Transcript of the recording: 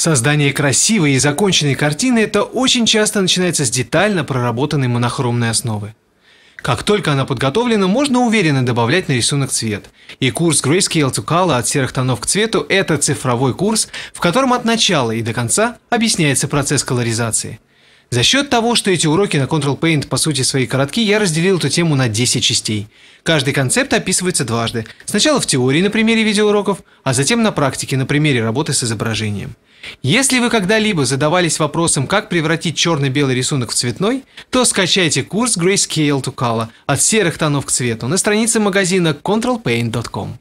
Создание красивой и законченной картины это очень часто начинается с детально проработанной монохромной основы. Как только она подготовлена, можно уверенно добавлять на рисунок цвет. И курс Grayscale to Color от серых тонов к цвету – это цифровой курс, в котором от начала и до конца объясняется процесс колоризации – за счет того, что эти уроки на Control Paint по сути свои короткие, я разделил эту тему на 10 частей. Каждый концепт описывается дважды. Сначала в теории на примере видеоуроков, а затем на практике на примере работы с изображением. Если вы когда-либо задавались вопросом, как превратить черно-белый рисунок в цветной, то скачайте курс Grayscale to Color от серых тонов к цвету на странице магазина controlpaint.com.